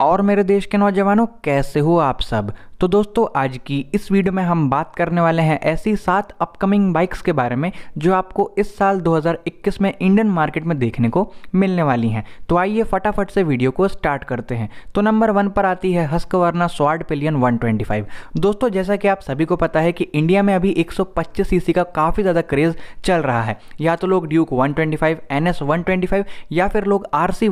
और मेरे देश के नौजवानों कैसे हो आप सब तो दोस्तों आज की इस वीडियो में हम बात करने वाले हैं ऐसी सात अपकमिंग बाइक्स के बारे में जो आपको इस साल 2021 में इंडियन मार्केट में देखने को मिलने वाली हैं तो आइए फटाफट से वीडियो को स्टार्ट करते हैं तो नंबर वन पर आती है हस्कवर्ना स्वाड पिलियन 125 दोस्तों जैसा कि आप सभी को पता है कि इंडिया में अभी एक सीसी का काफ़ी ज़्यादा क्रेज़ चल रहा है या तो लोग ड्यूक वन ट्वेंटी फाइव या फिर लोग आर सी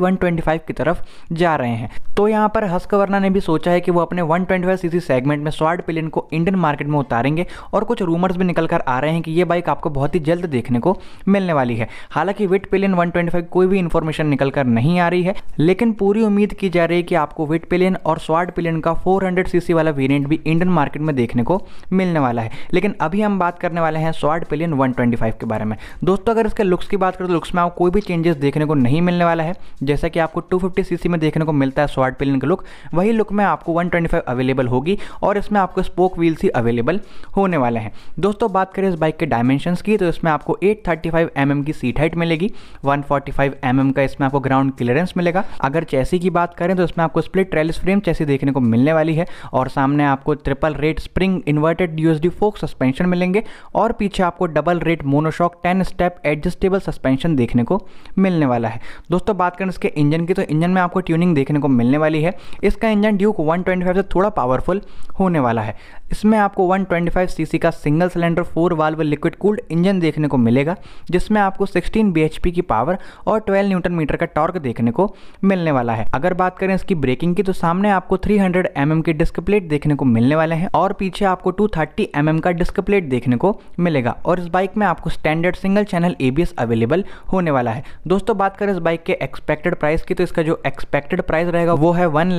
की तरफ जा रहे हैं तो यहाँ पर हस्कवर्ना ने भी सोचा है कि वो अपने वन ट्वेंटी सेगमेंट में स्वाड पिलियन को इंडियन मार्केट में उतारेंगे और कुछ रूमर्स भी निकल कर आ रहे हैं कि ये बाइक आपको बहुत ही जल्द देखने को मिलने वाली है हालांकि विट पिलियन वन कोई भी इन्फॉर्मेशन निकल कर नहीं आ रही है लेकिन पूरी उम्मीद की जा रही है कि आपको विट पिलियन और स्वाड पिलियन का फोर सीसी वाला वेरियंट भी इंडियन मार्केट में देखने को मिलने वाला है लेकिन अभी हम बात करने वाले हैं स्वाड पिलियन वन के बारे में दोस्तों अगर इसके लुक्स की बात करें तो लुक्स में आपको कोई भी चेंजेस देखने को नहीं मिलने वाला है जैसा कि आपको टू सीसी में देखने को मिलता है स्वाड पिलियन का लुक वही लुक में आपको वन अवेलेबल होगी और इसमें आपको स्पोक व्हील्स ही अवेलेबल होने वाले हैं दोस्तों बात करें इस बाइक के डायमेंशन की तो इसमें आपको 835 थर्टी mm की सीट हाइट मिलेगी 145 फोर्टी mm का इसमें आपको ग्राउंड क्लियरेंस मिलेगा अगर चैसी की बात करें तो इसमें आपको स्प्लिट ट्रेलिस फ्रेम चैसी देखने को मिलने वाली है और सामने आपको triple rate spring inverted USD fork suspension मिलेंगे और पीछे आपको double rate monoshock ten step adjustable suspension देखने को मिलने वाला है दोस्तों बात करें इसके इंजन की तो इंजन में आपको ट्यूनिंग देखने को मिलने वाली है इसका इंजन ड्यूक 125 से थोड़ा पावरफुल होने वाला है इसमें आपको 125 सीसी का single cylinder four valve liquid cooled engine देखने को मिलेगा जिसमें आपको 16 bhp की पावर और 12 न्यूटन मीटर का टॉर्क देखने को मिलने वाला है अगर बात करें इसकी ब्रेकिंग की तो सामने आपको 300 हंड्रेड mm की डिस्क प्लेट देखने को मिलने वाले हैं और पीछे आपको 230 थर्टी mm का डिस्क प्लेट देखने को मिलेगा और इस बाइक में आपको standard single channel ABS available होने वाला है दोस्तों बात करें इस बाइक के एक्सपेक्टेड प्राइस की तो इसका जो एक्सपेक्टेड प्राइस रहेगा वो है वन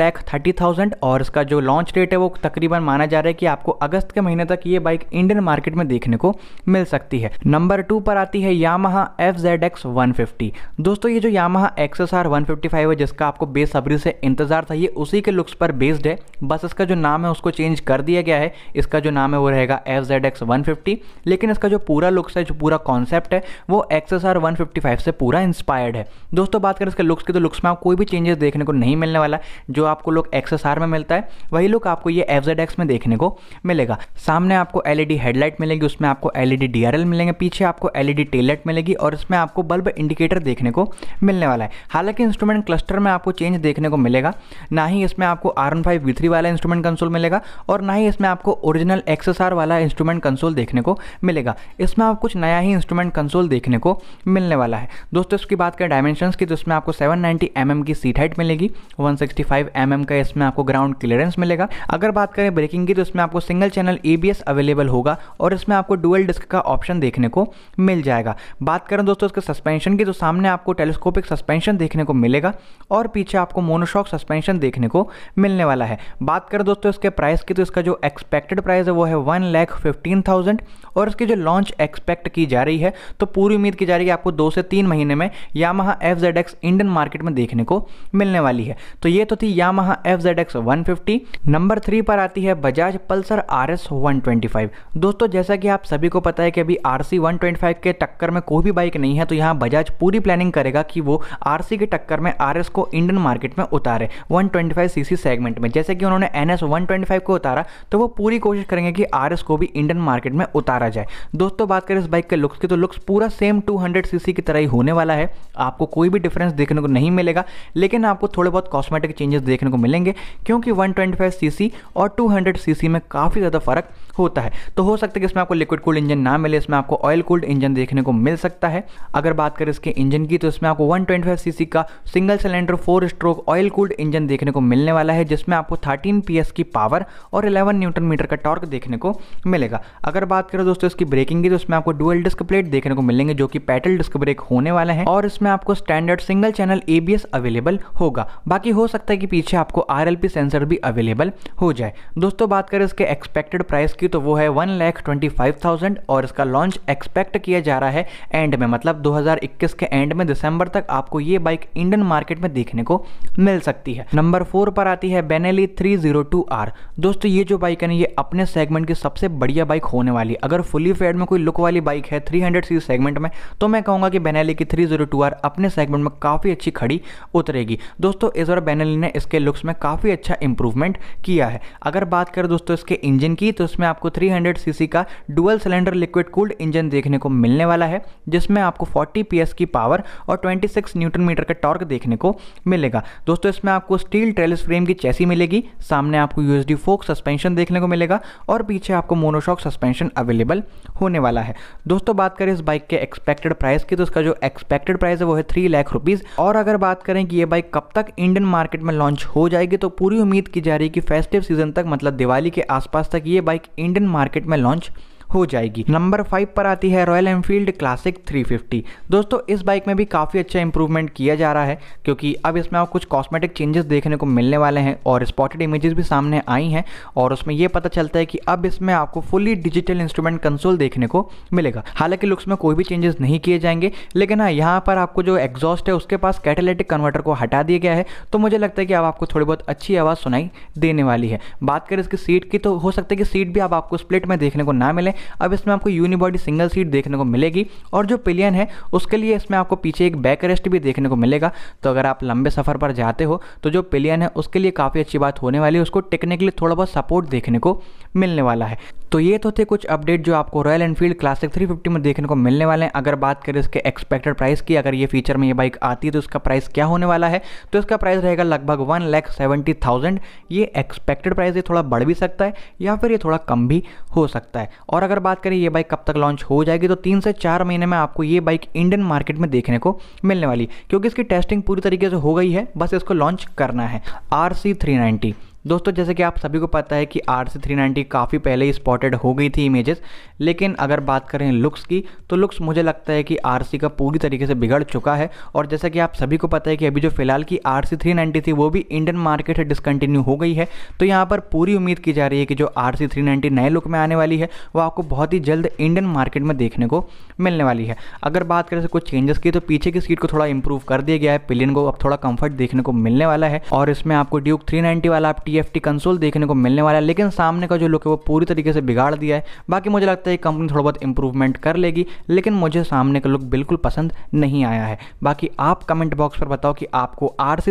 और इसका जो लॉन्च रेट है वो तकरीबन माना जा रहा है कि आपको अगस्त के महीने तक ये बाइक इंडियन मार्केट में देखने को मिल सकती है नंबर टू पर आती है Yamaha F Z X one fifty दोस्तों ये जो Yamaha X S R one fifty five है जिसका आपको बेसब्री से इंतजार था ये उसी के लुक्स पर बेस्ड है बस इसका जो नाम है उसको चेंज कर दिया गया है इसका जो नाम है वो रहेगा F Z X one fifty लेकिन इसका जो पूरा लुक्स है जो पूरा कॉन्सेप्ट है वो X S R one fifty five से पूरा इंस्पायर्ड है दोस्तों बात करें इसके लुक्स की तो लुक्स में आप कोई भी चेंजेस देखने को नहीं मिलने वाला जो आपको लुक एक्स एस आर में मिलता है वही लुक आपको ये एफ में देखने को मिलेगा सामने आपको एलईडी हेडलाइट e मिलेगी उसमें आपको एलईडी डीआरएल e मिलेंगे पीछे आपको एलईडी टेललाइट e मिलेगी और इसमें आपको बल्ब इंडिकेटर देखने को मिलने वाला है हालांकि इंस्ट्रूमेंट क्लस्टर में आपको चेंज देखने को मिलेगा ना ही इसमें आपको R N five V three वाला इंस्ट्रूमेंट कंसोल मिलेगा और ना ही इसमें आपको ओरिजिनल एक्सएसआर वाला इंस्ट्रूमेंट कंसोल देखने को मिलेगा इसमें आप कुछ नया ही इंस्ट्रूमेंट कंसोल देखने को मिलने वाला है दोस्तों इसकी बात करें डायमेंशन की तो इसमें आपको एम mm की सीट हाइट मिलेगी वन एम mm का इसमें आपको ग्राउंड क्लियरेंस मिलेगा अगर बात बात करें ब्रेकिंग की तो इसमें आपको सिंगल चैनल ए अवेलेबल होगा और इसमें आपको डुअल डिस्क का ऑप्शन देखने को मिल जाएगा बात करें दोस्तों इसके सस्पेंशन की तो सामने आपको टेलीस्कोपिक सस्पेंशन देखने को मिलेगा और पीछे आपको मोनोशॉक सस्पेंशन देखने को मिलने वाला है बात करें दोस्तों इसके प्राइस की तो इसका जो एक्सपेक्टेड प्राइस है वो है वन लैख फिफ्टीन थाउजेंड और इसकी जो लॉन्च एक्सपेक्ट की जा रही है तो पूरी उम्मीद की जा रही है आपको दो से तीन महीने में Yamaha F Z X Indian market में देखने को मिलने वाली है तो ये तो थी Yamaha F Z X one fifty number three पर पर आती है Bajaj Pulsar R S one twenty five दोस्तों जैसा कि आप सभी को पता है कि अभी R C one twenty five के टक्कर में कोई भी बाइक नहीं है तो यहाँ बजाज पूरी प्लानिंग करेगा कि वो आर सी के टक्कर में आर एस को इंडियन मार्केट में उतारे one twenty five C C segment में जैसे कि उन्होंने N S one twenty five को उतारा तो वो पूरी कोशिश करेंगे कि आर एस को भी इंडियन मार्केट में उतारा जाए दोस्तों बात करें इस बाइक के लुक्स की तो लुक्स पूरा same two hundred C C की तरह ही होने वाला है आपको कोई भी डिफरेंस देखने को नहीं मिलेगा लेकिन आपको थोड़े बहुत कॉस्मेटिक चेंजेस देखने को मिलेंगे क्योंकि one twenty five C C और और 200 सीसी में काफ़ी ज़्यादा फ़र्क होता है तो हो सकता है कि इसमें आपको लिक्विड कूल्ड इंजन ना मिले इसमें आपको ऑयल कूल्ड इंजन देखने को मिल सकता है अगर बात करें इसके इंजन की तो इसमें आपको 125 सीसी का single cylinder four stroke oil cooled engine देखने को मिलने वाला है जिसमें आपको थर्टीन पी की पावर और इलेवन न्यूटन मीटर का टॉर्क देखने को मिलेगा अगर बात करें दोस्तों इसकी ब्रेकिंग की तो इसमें आपको डुअल डिस्क प्लेट देखने को मिलेंगे जो कि पैटल डिस्क ब्रेक होने वाले हैं और इसमें आपको standard single channel ABS available होगा बाकी हो सकता है कि पीछे आपको आर सेंसर भी अवेलेबल हो जाए जाए दोस्तों बात करें इसके एक्सपेक्टेड प्राइस की तो वो है one lakh twenty five thousand और इसका लॉन्च एक्सपेक्ट किया जा रहा है एंड में मतलब 2021 के एंड में दिसंबर तक आपको ये बाइक इंडियन मार्केट में देखने को मिल सकती है नंबर फोर पर आती है Benelli three zero two R दोस्तों ये जो बाइक है ना ये अपने सेगमेंट की सबसे बढ़िया बाइक होने वाली अगर फुली फेड में कोई लुक वाली बाइक है थ्री सी सेगमेंट में तो मैं कहूँगा कि बेनेली की 302R अपने सेगमेंट में काफ़ी अच्छी खड़ी उतरेगी दोस्तों इस बार बेनेली ने इसके लुक्स में काफ़ी अच्छा इंप्रूवमेंट किया है अगर बात करें दोस्तों इसके इंजन की तो इसमें आपको 300 सीसी का dual cylinder liquid cooled engine देखने को मिलने वाला है जिसमें आपको 40 पीएस की पावर और 26 न्यूटन मीटर का टॉर्क देखने को मिलेगा दोस्तों इसमें आपको स्टील ट्रेलिस फ्रेम की चैसी मिलेगी सामने आपको यूएसडी फोक सस्पेंशन देखने को मिलेगा और पीछे आपको मोनोशॉक सस्पेंशन अवेलेबल होने वाला है दोस्तों बात करें इस बाइक के एक्सपेक्टेड प्राइस की तो इसका जो एक्सपेक्टेड प्राइस है वो है थ्री लाख रुपीज़ और अगर बात करें कि ये बाइक कब तक इंडियन मार्केट में लॉन्च हो जाएगी तो पूरी उम्मीद की जा रही है कि फेस्टिव सीजन तक मतलब दिवाली के आसपास तक ये बाइक इंडियन मार्केट में लॉन्च हो जाएगी नंबर फाइव पर आती है रॉयल एनफील्ड क्लासिक 350 दोस्तों इस बाइक में भी काफ़ी अच्छा इंप्रूवमेंट किया जा रहा है क्योंकि अब इसमें आप कुछ कॉस्मेटिक चेंजेस देखने को मिलने वाले हैं और स्पॉटेड इमेजेस भी सामने आई हैं और उसमें यह पता चलता है कि अब इसमें आपको फुली डिजिटल इंस्ट्रूमेंट कंसोल देखने को मिलेगा हालांकि लुक्स में कोई भी चेंजेस नहीं किए जाएंगे लेकिन हाँ यहाँ पर आपको जो एग्जॉस्ट है उसके पास कैटेलेटिक कन्वर्टर को हटा दिया गया है तो मुझे लगता है कि अब आपको थोड़ी बहुत अच्छी आवाज़ सुनाई देने वाली है बात करें इसकी सीट की तो हो सकता है कि सीट भी अब आपको स्प्लिट में देखने को ना मिले अब इसमें आपको यूनिबॉडी सिंगल सीट देखने को मिलेगी और जो पिलियन है उसके लिए इसमें आपको पीछे एक बैक रेस्ट भी देखने को मिलेगा तो अगर आप लंबे सफ़र पर जाते हो तो जो पिलियन है उसके लिए काफ़ी अच्छी बात होने वाली है उसको टेक्निकली थोड़ा बहुत सपोर्ट देखने को मिलने वाला है तो ये तो थे कुछ अपडेट जो आपको रॉयल एनफील्ड क्लासिक 350 में देखने को मिलने वाले हैं अगर बात करें इसके एक्सपेक्टेड प्राइस की अगर ये फीचर में ये बाइक आती है तो इसका प्राइस क्या होने वाला है तो इसका प्राइस रहेगा लगभग वन लैख सेवेंटी थाउजेंड ये एक्सपेक्टेड प्राइस ये थोड़ा बढ़ भी सकता है या फिर ये थोड़ा कम भी हो सकता है और अगर बात करें ये बाइक कब तक लॉन्च हो जाएगी तो तीन से चार महीने में आपको ये बाइक इंडियन मार्केट में देखने को मिलने वाली क्योंकि इसकी टेस्टिंग पूरी तरीके से हो गई है बस इसको लॉन्च करना है आर सी थ्री नाइन्टी दोस्तों जैसे कि आप सभी को पता है कि आर सी थ्री नाइन्टी काफ़ी पहले ही स्पॉटेड हो गई थी इमेजेस लेकिन अगर बात करें लुक्स की तो लुक्स मुझे लगता है कि आर सी का पूरी तरीके से बिगड़ चुका है और जैसा कि आप सभी को पता है कि अभी जो फिलहाल की आर सी थ्री नाइन्टी थी वो भी इंडियन मार्केट से डिसकंटिन्यू हो गई है तो यहाँ पर पूरी उम्मीद की जा रही है कि जो आर सी थ्री नाइन्टी नए लुक में आने वाली है वो आपको बहुत ही जल्द इंडियन मार्केट में देखने को मिलने वाली है अगर बात करें कुछ चेंजेस की तो पीछे की सीट को थोड़ा इंप्रूव कर दिया गया है पिलियन को अब थोड़ा कम्फर्ट देखने को मिलने वाला है और इसमें आपको ड्यूक थ्री वाला आप टी टी कंसोल देखने को मिलने वाला है लेकिन सामने का जो लुक है वो पूरी तरीके से बिगाड़ दिया है बाकी मुझे लगता है कंपनी थोड़ा बहुत इंप्रूवमेंट कर लेगी लेकिन मुझे सामने का लुक बिल्कुल पसंद नहीं आया है बाकी आप कमेंट बॉक्स पर बताओ कि आपको आर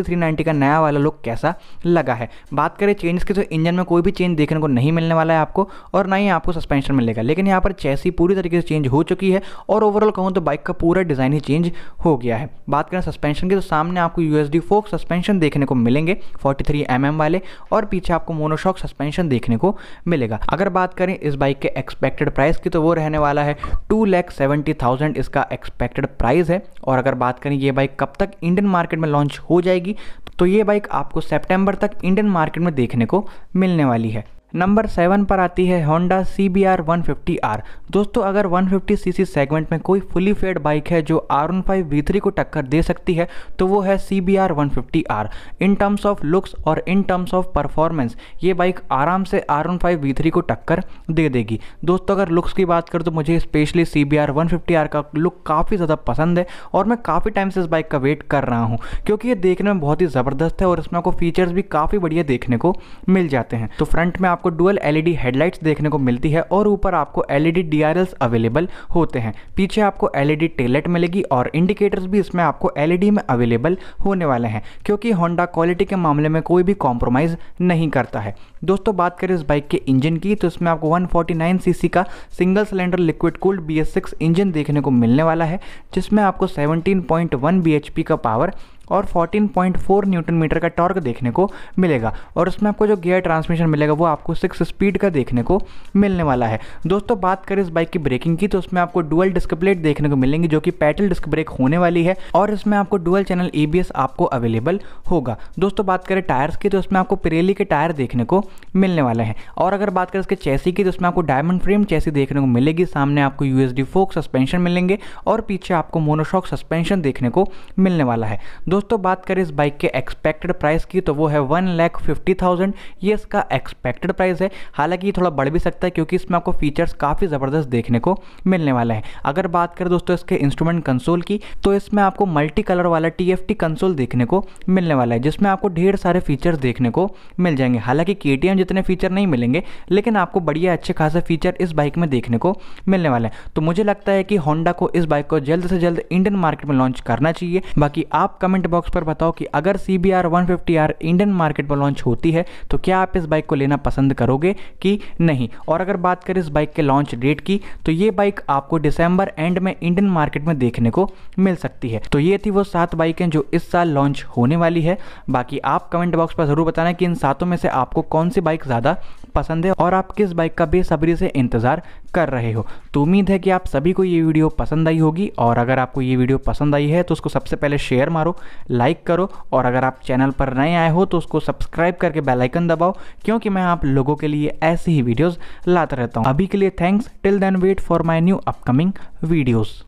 का नया वाला लुक कैसा लगा है बात करें चेंज की तो इंजन में कोई भी चेंज देखने को नहीं मिलने वाला है आपको और ना ही आपको सस्पेंशन मिलेगा लेकिन यहाँ पर चैसी पूरी तरीके से चेंज हो चुकी है और ओवरऑल कहूँ तो बाइक का पूरा डिज़ाइन ही चेंज हो गया है बात करें सस्पेंशन की तो सामने आपको यूएसडी फोक सस्पेंशन देखने को मिलेंगे 43 थ्री mm वाले और पीछे आपको मोनोशॉक सस्पेंशन देखने को मिलेगा अगर बात करें इस बाइक के एक्सपेक्टेड प्राइस की तो वो रहने वाला है टू लैख सेवेंटी थाउजेंड इसका एक्सपेक्टेड प्राइस है और अगर बात करें ये बाइक कब तक इंडियन मार्केट में लॉन्च हो जाएगी तो ये बाइक आपको सेप्टेम्बर तक इंडियन मार्केट में देखने को मिलने वाली है नंबर सेवन पर आती है Honda C B R one fifty R दोस्तों अगर one fifty C C segment में कोई फुली फेड बाइक है जो R one five V three को टक्कर दे सकती है तो वो है C B R one fifty R in terms of looks और इन टर्म्स ऑफ परफॉर्मेंस ये बाइक आराम से R one five V three को टक्कर दे देगी दोस्तों अगर लुक्स की बात करूँ तो मुझे specially C B R one fifty R का लुक काफ़ी ज़्यादा पसंद है और मैं काफ़ी टाइम से इस बाइक का वेट कर रहा हूँ क्योंकि ये देखने में बहुत ही ज़बरदस्त है और इसमें आपको फीचर्स भी काफ़ी बढ़िया देखने को मिल जाते हैं तो फ्रंट में आप आपको डुअल एलईडी हेडलाइट्स देखने को मिलती है और ऊपर आपको एलईडी डीआरएल्स अवेलेबल होते हैं पीछे आपको एलईडी टेलेट मिलेगी और इंडिकेटर्स भी इसमें आपको एलईडी में अवेलेबल होने वाले हैं क्योंकि होंडा क्वालिटी के मामले में कोई भी कॉम्प्रोमाइज़ नहीं करता है दोस्तों बात करें इस बाइक के इंजन की तो इसमें आपको 149 सीसी का single cylinder liquid cooled six engine देखने को मिलने वाला है जिसमें आपको 17.1 पॉइंट का पावर और 14.4 न्यूटन मीटर का टॉर्क देखने को मिलेगा और इसमें आपको जो गियर ट्रांसमिशन मिलेगा वो आपको सिक्स स्पीड का देखने को मिलने वाला है दोस्तों बात करें इस बाइक की ब्रेकिंग की तो उसमें आपको डुअल डिस्क प्लेट देखने को मिलेंगी जो कि पैटल डिस्क ब्रेक होने वाली है और इसमें आपको डुअल चैनल ई आपको अवेलेबल होगा दोस्तों बात करें टायर्स की तो उसमें आपको पिरेली के टायर देखने को मिलने वाले हैं और अगर बात करें इसके चेसी की तो इसमें आपको डायमंड फ्रेम चेसी देखने को मिलेगी सामने आपको यूएसडी फोक सस्पेंशन मिलेंगे और पीछे आपको मोनोशॉक सस्पेंशन देखने को मिलने वाला है दोस्तों बात करें इस बाइक के एक्सपेक्टेड प्राइस की तो वो है वन लैख फिफ्टी थाउजेंड ये इसका एक्सपेक्टेड प्राइस है हालांकि ये थोड़ा बढ़ भी सकता है क्योंकि इसमें आपको फीचर्स काफ़ी ज़बरदस्त देखने को मिलने वाला है अगर बात करें दोस्तों इसके इंस्ट्रूमेंट कंसोल की तो इसमें आपको मल्टी कलर वाला टी एफ टी कंसोल देखने को मिलने वाला है जिसमें आपको ढेर सारे फीचर्स देखने को मिल जाएंगे हालांकि के के जितने फीचर नहीं मिलेंगे लेकिन आपको बढ़िया अच्छे खासे फीचर इस बाइक में देखने को मिलने वाले हैं तो मुझे लगता है कि होंडा को इस बाइक को जल्द से जल्द इंडियन मार्केट में लॉन्च करना चाहिए बाकी आप कमेंट बॉक्स पर बताओ कि अगर C B R one fifty R Indian market में लॉन्च होती है तो क्या आप इस बाइक को लेना पसंद करोगे कि नहीं और अगर बात करें इस बाइक के लॉन्च डेट की तो ये बाइक आपको दिसंबर एंड में इंडियन मार्केट में देखने को मिल सकती है तो ये थी वो सात बाइकें जो इस साल लॉन्च होने वाली है बाकी आप कमेंट बॉक्स पर जरूर बताना कि इन सातों में से आपको कौन कौन सी बाइक ज़्यादा पसंद है और आप किस बाइक का बेसब्री से इंतज़ार कर रहे हो तो उम्मीद है कि आप सभी को ये वीडियो पसंद आई होगी और अगर आपको ये वीडियो पसंद आई है तो उसको सबसे पहले शेयर मारो लाइक करो और अगर आप चैनल पर नए आए हो तो उसको सब्सक्राइब करके बेलाइकन दबाओ क्योंकि मैं आप लोगों के लिए ऐसी ही वीडियोज़ लाता रहता हूँ अभी के लिए thanks till then wait for my new upcoming videos